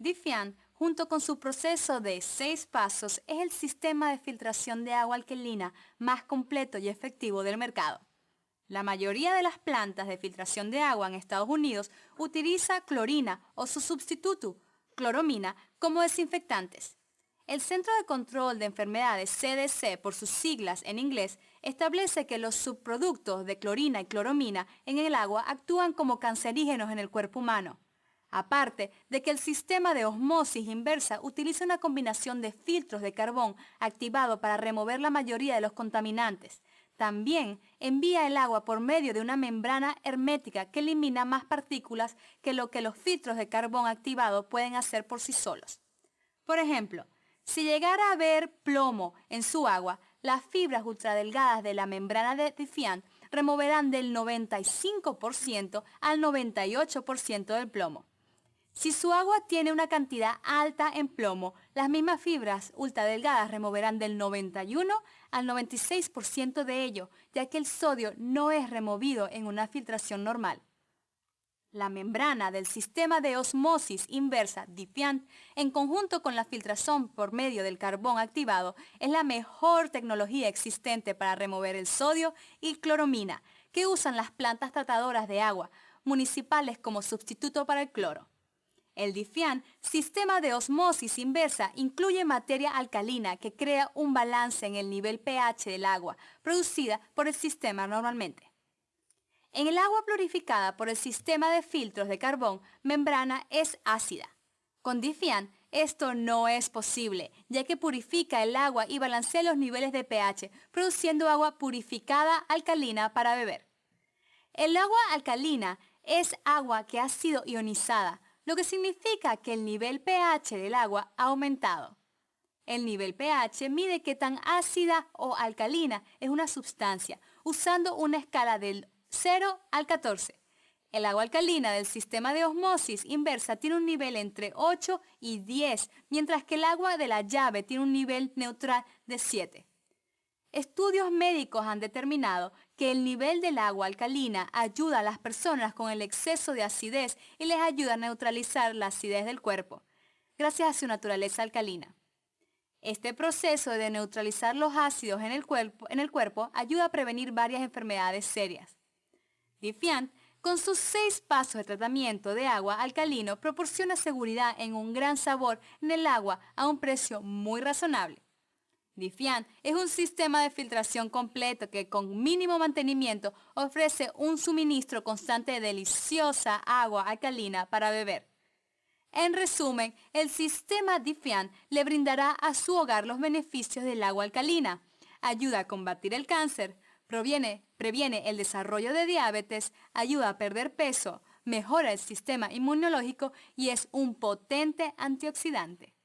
DIFIAN, junto con su proceso de seis pasos, es el sistema de filtración de agua alquilina más completo y efectivo del mercado. La mayoría de las plantas de filtración de agua en Estados Unidos utiliza clorina o su sustituto, cloromina, como desinfectantes. El Centro de Control de Enfermedades, CDC, por sus siglas en inglés, establece que los subproductos de clorina y cloromina en el agua actúan como cancerígenos en el cuerpo humano. Aparte de que el sistema de osmosis inversa utiliza una combinación de filtros de carbón activado para remover la mayoría de los contaminantes. También envía el agua por medio de una membrana hermética que elimina más partículas que lo que los filtros de carbón activado pueden hacer por sí solos. Por ejemplo, si llegara a haber plomo en su agua, las fibras ultradelgadas de la membrana de Tifian removerán del 95% al 98% del plomo. Si su agua tiene una cantidad alta en plomo, las mismas fibras ultradelgadas removerán del 91 al 96% de ello, ya que el sodio no es removido en una filtración normal. La membrana del sistema de osmosis inversa DIPIANT, en conjunto con la filtración por medio del carbón activado, es la mejor tecnología existente para remover el sodio y cloromina que usan las plantas tratadoras de agua municipales como sustituto para el cloro. El DIFIAN, sistema de osmosis inversa, incluye materia alcalina que crea un balance en el nivel pH del agua producida por el sistema normalmente. En el agua purificada por el sistema de filtros de carbón, membrana es ácida. Con DIFIAN, esto no es posible, ya que purifica el agua y balancea los niveles de pH, produciendo agua purificada alcalina para beber. El agua alcalina es agua que ha sido ionizada, lo que significa que el nivel pH del agua ha aumentado. El nivel pH mide qué tan ácida o alcalina es una sustancia, usando una escala del 0 al 14. El agua alcalina del sistema de osmosis inversa tiene un nivel entre 8 y 10, mientras que el agua de la llave tiene un nivel neutral de 7. Estudios médicos han determinado que el nivel del agua alcalina ayuda a las personas con el exceso de acidez y les ayuda a neutralizar la acidez del cuerpo, gracias a su naturaleza alcalina. Este proceso de neutralizar los ácidos en el cuerpo, en el cuerpo ayuda a prevenir varias enfermedades serias. Difiant, con sus seis pasos de tratamiento de agua alcalino, proporciona seguridad en un gran sabor en el agua a un precio muy razonable. Difian es un sistema de filtración completo que con mínimo mantenimiento ofrece un suministro constante de deliciosa agua alcalina para beber. En resumen, el sistema Difian le brindará a su hogar los beneficios del agua alcalina. Ayuda a combatir el cáncer, previene el desarrollo de diabetes, ayuda a perder peso, mejora el sistema inmunológico y es un potente antioxidante.